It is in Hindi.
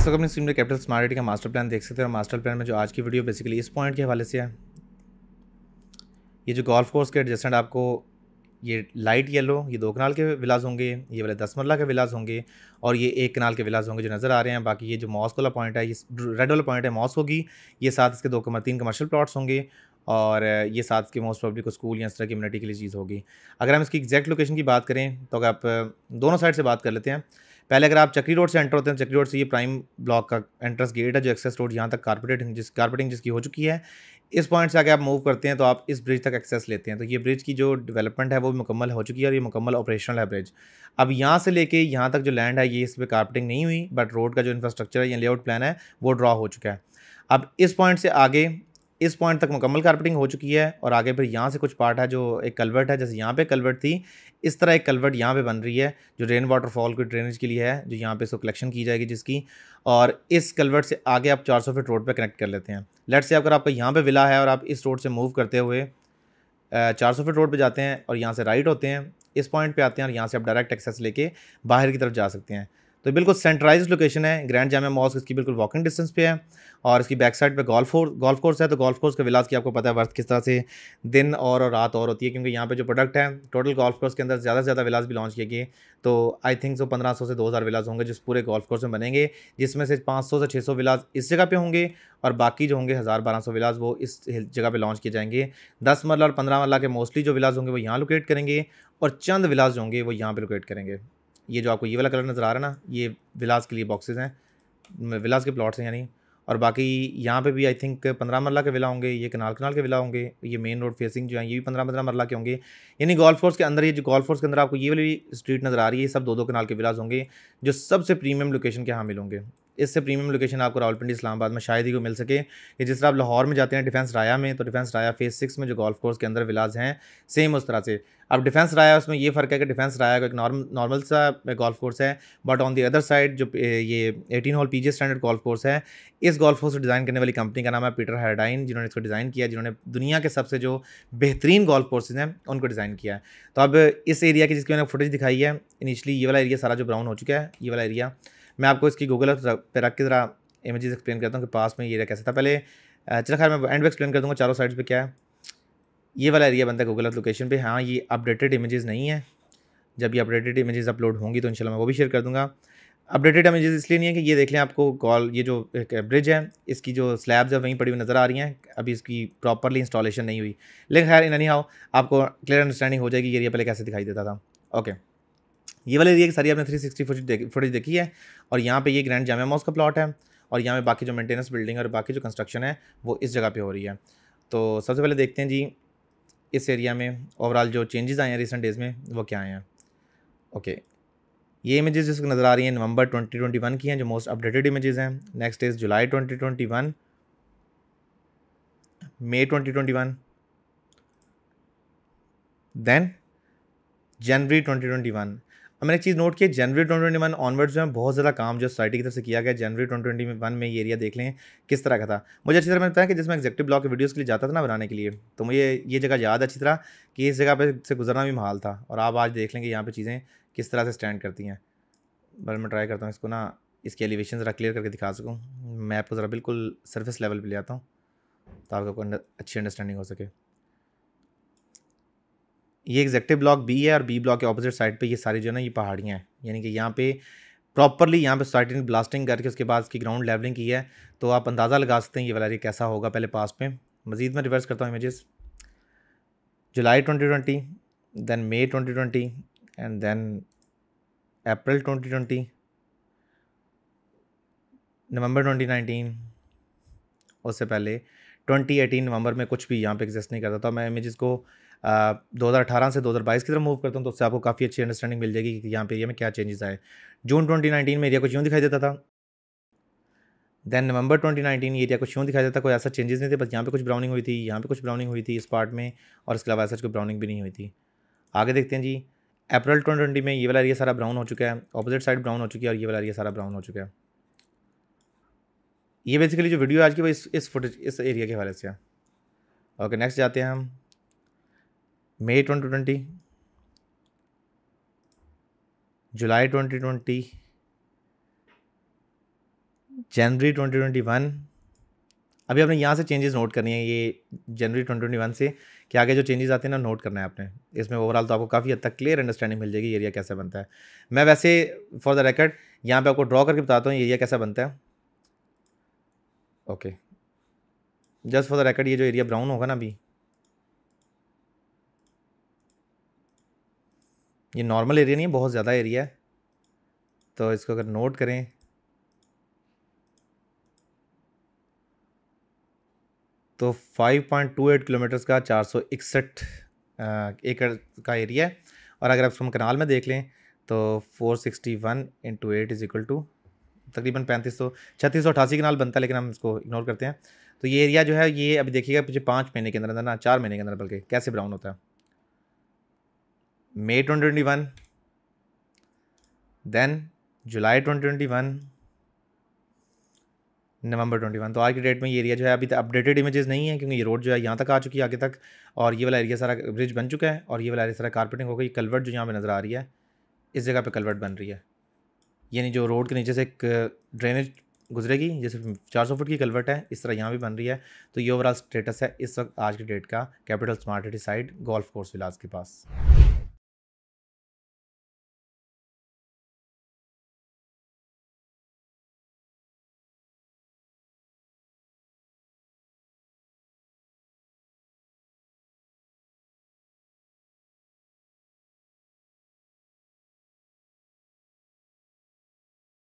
इस वक्त अपनी स्क्रीन पर कैपिटल स्मार्ट रेट का मास्टर प्लान देख सकते हैं और मास्टर प्लान में जो आज की वीडियो बेसिकली इस पॉइंट के हवाले से है ये जो गोल्फ कोर्स के एडजस्टेंट आपको ये लाइट येलो ये दो कनाल के विलाज होंगे ये वाले दस मरला के विलाज होंगे और ये एक कनाल के विलाज होंगे जो नज़र आ रहे हैं बाकी ये जो मॉस वाला पॉइंट है ये रेड वाला पॉइंट है मॉस होगी ये साथ इसके दो कमर तीन कमर्शियल प्लॉट्स होंगे और ये साथ के मोस्ट पब्लिक स्कूल या इस तरह की कम्युनिटी के लिए चीज़ होगी अगर हम इसकी एग्जैक्ट लोकेशन की बात करें तो अगर आप दोनों साइड से बात कर लेते हैं पहले अगर आप चक्री रोड से एंटर होते हैं तो चक्री रोड से ये प्राइम ब्लॉक का एंट्रेंस गेट है जो एक्सेस रोड यहाँ तक कारपेटेड जिस कारपेटिंग जिसकी हो चुकी है इस पॉइंट से आगे आप मूव करते हैं तो आप इस ब्रिज तक एक्सेस लेते हैं तो ये ब्रिज की जो डेवलपमेंट है वो मुकम्मल हो चुकी है और ये मुकम्मल ऑपरेशनल है ब्रिज अब यहाँ से लेके यहाँ तक जो लैंड है ये इस पर कारपेटिंग नहीं हुई बट रोड का जो इंफ्रास्ट्रक्चर है या लेआउट प्लान है वो ड्रा हो चुका है अब इस पॉइंट से आगे इस पॉइंट तक मुकम्मल कारपेटिंग हो चुकी है और आगे फिर यहाँ से कुछ पार्ट है जो एक कलवर्ट है जैसे यहाँ पे कलवर्ट थी इस तरह एक कलवर्ट यहाँ पे बन रही है जो रेन वाटर फॉल की ड्रेनेज के लिए है जो यहाँ पे इसको कलेक्शन की जाएगी जिसकी और इस कलवर्ट से आगे आप 400 फीट रोड पे कनेक्ट कर लेते हैं लेट से अगर आपका यहाँ पे विला है और आप इस रोड से मूव करते हुए चार सौ फीट रोड पर जाते हैं और यहाँ से राइट होते हैं इस पॉइंट पर आते हैं और यहाँ से आप डायरेक्ट एक्सेस लेके बाहर की तरफ जा सकते हैं तो बिल्कुल सेंट्रलाइज लोकेशन है ग्रैंड जामा मॉस्क इसकी बिल्कुल वॉकिंग डिस्टेंस पे है और इसकी बैक साइड पे गोल्फ गोल्फ कोर्स है तो गोल्फ कोर्स का विलास की आपको पता है वर्थ किस तरह से दिन और, और रात और होती है क्योंकि यहाँ पे जो प्रोडक्ट है टोटल गोल्फ कोर्स के अंदर ज़्यादा से ज़्यादा विलास भी लॉन्च किए गए तो आई थिंक सो पंद्रह से दो हज़ार विलास होंगे जिस पूरे गोल्फ कोर्स में बनेंगे जिसमें से पाँच से छः सौ विलास इस जगह पर होंगे और बाकी जो होंगे हज़ार बारह सौ विलास वो इस जगह पर लॉन्च किए जाएंगे दस मरला और पंद्रह मरला के मोस्टली जो विलास होंगे वो यहाँ लोकेट करेंगे और चंद विलास जो होंगे वो यहाँ पर लोकेट करेंगे ये जो आपको ये वाला कलर नज़र आ रहा है ना ये विलास के लिए बॉक्सेस हैं विलास के प्लॉट्स हैं यानी और बाकी यहाँ पे भी आई थिंक पंद्रह मरला के विला होंगे ये कनाल कनाल के विला होंगे ये मेन रोड फेसिंग जो है ये भी पंद्रह पंद्रह मरला के होंगे यानी गोल्फ कोर्स के अंदर ये जो गोल्फ कोर्स के अंदर आपको ये वाली स्ट्रीट नज़र आ रही है सब दो दो कनाल के विलाज होंगे जो सबसे प्रीमियम लोकेशन के यहाँ मिलोंगे इससे प्रीमियम लोकेशन आपको रावलपिंडी इस्लामाबाद में शायद ही को मिल सके कि जिस तरह आप लाहौर में जाते हैं डिफेंस राया में तो डिफेंस राया फेज़ सिक्स में जो गोल्फ कोर्स के अंदर विलाज हैं सेम उस तरह से अब डिफेंस राया उसमें ये फ़र्क है कि डिफेंस राया का एक नॉर्म नॉर्मल सा गोल्फ कोर्स है but on the other side जो ये एटीन हॉल पी स्टैंडर्ड गोल्फ कोर्स है इस गोल्फ कोर्स को डिज़ाइन करने वाली कंपनी का नाम है पीटर हार्डाइन जिन्होंने इसको डिज़ाइन किया जिन्होंने दुनिया के सबसे जो बेहतरीन गोल्फ कोर्सेज हैं उनको डिज़ाइन किया है तो अब इस एरिया की जिसकी मैंने फुटेज दिखाई है इनिशली ये वाला एरिया सारा जो ब्राउन हो चुका है ये वाला एरिया मैं आपको इसकी गूगल पर रख के ज़रा इमेज एक्सप्लेन करता हूँ कि पास में ये कैसा था पहले चलो खैर मैं एंड में एक्सप्लेन कर दूँगा चारों साइड्स पर क्या है ये वाला एरिया बनता है गूगल अर्थ लोकेशन पे हाँ ये अपडेटेड इमेजेस नहीं है जब ये अपडेटेड इमेजेस अपलोड होंगी तो इंशाल्लाह मैं वो भी शेयर कर दूँगा अपडेटेड इमेजेस इसलिए नहीं है कि ये देख लें आपको कॉल ये जो एक ब्रिज है इसकी जो स्लैब्स है वहीं पड़ी हुई नज़र आ रही हैं अभी इसकी प्रॉपरली इंस्टॉलेशन नहीं हुई लेकिन खैर इन नहीं आओ आपको क्लियर अंडरस्टैंडिंग हो जाएगी एरिया पहले कैसे दिखाई देता था ओके ये वाले एरिया की सारी आपने 360 सिक्सटी फुटेज फुटेज देखी है और यहाँ पे ये ग्रैंड जामा मॉस का प्लॉट है और यहाँ पे बाकी जो मेंटेनेंस बिल्डिंग और बाकी जो कंस्ट्रक्शन है वो इस जगह पे हो रही है तो सबसे पहले देखते हैं जी इस एरिया में ओवरऑल जो चेंजेस आए हैं रिसेंट डेज़ में वो क्या आए हैं ओके ये इमेजेस जिसको नज़र आ रही हैं नवंबर ट्वेंटी की हैं जो मोस्ट अपडेटेड इमेज़ हैं next is July twenty twenty one then January one और मैंने एक चीज़ नोट की January twenty twenty one onward जो है बहुत ज़्यादा काम जो सोसाइटी की तरफ से किया गया जनवरी ट्वेंटी ट्वेंटी वन में ये एरिया देख लें किस तरह का था मुझे अच्छी तरह पता है कि जिसमें एक्जेक्टिव ब्लॉक वीडियोज़ के लिए जाता था ना बनाने के लिए तो मुझे ये जगह याद अच्छी तरह कि इस जगह पर से गुजरना भी महाल था और आप आज देख लेंगे यहाँ पर चीज़ें किस तरह से स्टैंड करती हैं बल मैं ट्राई करता हूँ इसको ना इसके एलिवेशन ज़रा क्लियर करके दिखा सकूँ मैप को ज़रा बिल्कुल सर्फेस लेवल पर ले आता हूँ तो आपको अच्छी अंडरस्टैंडिंग हो सके ये एग्जैक्टिव ब्लॉक बी है और बी ब्लॉक के अपोजिट साइड पे ये सारी जो है ना ये पहाड़ियाँ हैं यानी कि यहाँ पे प्रॉपरली यहाँ पे साइटिन ब्लास्टिंग करके उसके बाद इसकी ग्राउंड लेवलिंग की है तो आप अंदाज़ा लगा सकते हैं ये वाला कैसा होगा पहले पास में मज़ीद मैं रिवर्स करता हूँ images July twenty twenty then May twenty twenty and then April twenty twenty November twenty nineteen उससे पहले ट्वेंटी एटीन नवंबर में कुछ भी यहाँ पे एग्जिस्ट नहीं करता था मैं इमेज़ को दो हजार अठारह से दो हज़ार बाईस की तरफ मूव करता हूँ तो उससे आपको काफ़ी अच्छी अंडरस्टैंडिंग मिल जाएगी कि यहाँ पे एरिया में क्या चेंजेस आए जून ट्वेंटी नाइनटीन में एरिया कुछ यूँ दिखाई देता था दैन नवंबर ट्वेंटी ये एरिया कुछ यूँ दिखाई देता कोई ऐसा चेंजेस नहीं थे बस यहाँ पे कुछ ब्राउनिंग हुई थी यहाँ पे कुछ ब्राउनिंग हुई थी इस पार्ट में और इसके अलावा ऐसा कोई ब्राउनिंग भी नहीं हुई थी आगे देखते हैं जी अप्रैल ट्वेंटी में ये वाला एरिया सारा ब्राउन हो चुका है अपोजिट साइड ब्राउन हो चुकी है और ये वाला एरिया सारा ब्राउन हो चुका है ये बेसिकली जो वीडियो आज की वो इस इस फुटेज इस एरिया के हवाले से है ओके नेक्स्ट जाते हैं हम twenty twenty July twenty twenty January twenty twenty one अभी आपने यहाँ से चेंजेस नोट करनी है ये जनवरी ट्वेंटी ट्वेंटी वन से कि आगे जो चेंजेस आते हैं ना नोट करना है आपने इसमें ओवरऑल तो आपको काफ़ी हद तक क्लियर अंडरस्टैंडिंग मिल जाएगी एरिया कैसा बनता है मैं वैसे फॉर द रिकॉर्ड यहाँ पे आपको ड्रॉ करके बताता हूँ एरिया कैसा बनता है okay just for the record ये जो एरिया ब्राउन होगा ना अभी ये नॉर्मल एरिया नहीं है बहुत ज़्यादा एरिया है तो इसको अगर नोट करें तो 5.28 किलोमीटर्स का चार सौ इकसठ एकड़ का एरिया है और अगर आप हम कनाल में देख लें तो 461 sixty one into eight is equal to तकरीबन पैंतीस सौ छत्तीस सौ अठासी कनाल बनता है लेकिन हम इसको इग्नोर करते हैं तो ये एरिया जो है ये अभी देखिएगा पिछले पाँच महीने के अंदर अंदर ना चार महीने के अंदर बल्कि कैसे ब्राउन होता है May twenty twenty one then July twenty twenty one November one तो आज की डेट में ये एरिया जो है अभी तक अपडेटेड इमेजेस नहीं है क्योंकि ये रोड जो है यहाँ तक आ चुकी है आगे तक और ये वाला एरिया सारा ब्रिज बन चुका है और ये वाला एरिया सारा कारपेटिंग हो गई कलवर्ट जो यहाँ पर नज़र आ रही है इस जगह पर कलवर्ट बन रही है यानी जो रोड के नीचे से एक ड्रेनेज गुजरेगी जैसे चार सौ फुट की कलवर्ट है इस तरह यहाँ भी बन रही है तो ये ओवरऑल स्टेटस है इस वक्त आज की डेट का Capital Smart City side golf course villas के पास